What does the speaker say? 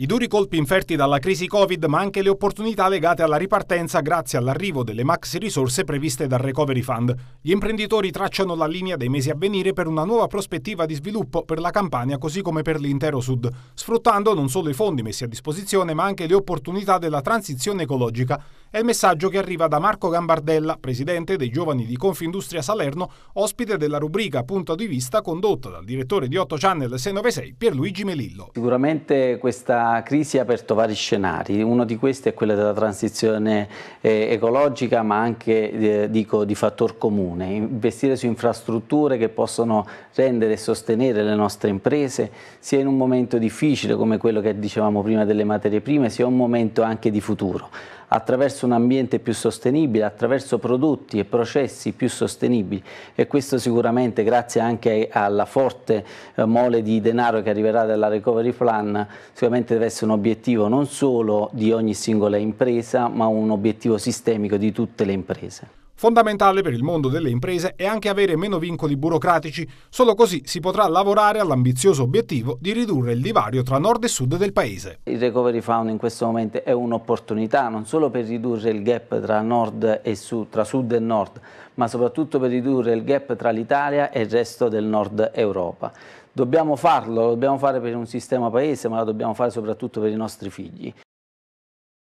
I duri colpi inferti dalla crisi Covid, ma anche le opportunità legate alla ripartenza grazie all'arrivo delle maxi risorse previste dal Recovery Fund. Gli imprenditori tracciano la linea dei mesi a venire per una nuova prospettiva di sviluppo per la Campania così come per l'intero Sud, sfruttando non solo i fondi messi a disposizione ma anche le opportunità della transizione ecologica è il messaggio che arriva da Marco Gambardella, presidente dei giovani di Confindustria Salerno, ospite della rubrica Punto di vista condotta dal direttore di 8 Channel 696 Pierluigi Melillo. Sicuramente questa crisi ha aperto vari scenari, uno di questi è quello della transizione eh, ecologica ma anche eh, dico, di fattor comune, investire su infrastrutture che possono rendere e sostenere le nostre imprese sia in un momento difficile come quello che dicevamo prima delle materie prime sia un momento anche di futuro attraverso un ambiente più sostenibile, attraverso prodotti e processi più sostenibili e questo sicuramente grazie anche alla forte eh, mole di denaro che arriverà dalla recovery plan sicuramente deve essere un obiettivo non solo di ogni singola impresa ma un obiettivo sistemico di tutte le imprese. Fondamentale per il mondo delle imprese è anche avere meno vincoli burocratici, solo così si potrà lavorare all'ambizioso obiettivo di ridurre il divario tra nord e sud del paese. Il Recovery Fund in questo momento è un'opportunità non solo per ridurre il gap tra nord e sud, tra sud e nord, ma soprattutto per ridurre il gap tra l'Italia e il resto del nord Europa. Dobbiamo farlo, lo dobbiamo fare per un sistema paese, ma lo dobbiamo fare soprattutto per i nostri figli.